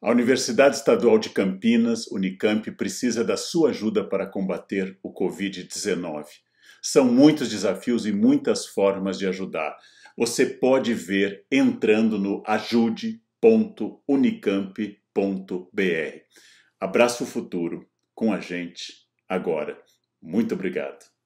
A Universidade Estadual de Campinas, Unicamp, precisa da sua ajuda para combater o Covid-19. São muitos desafios e muitas formas de ajudar. Você pode ver entrando no ajude.unicamp.br. Abraço o futuro com a gente agora. Muito obrigado.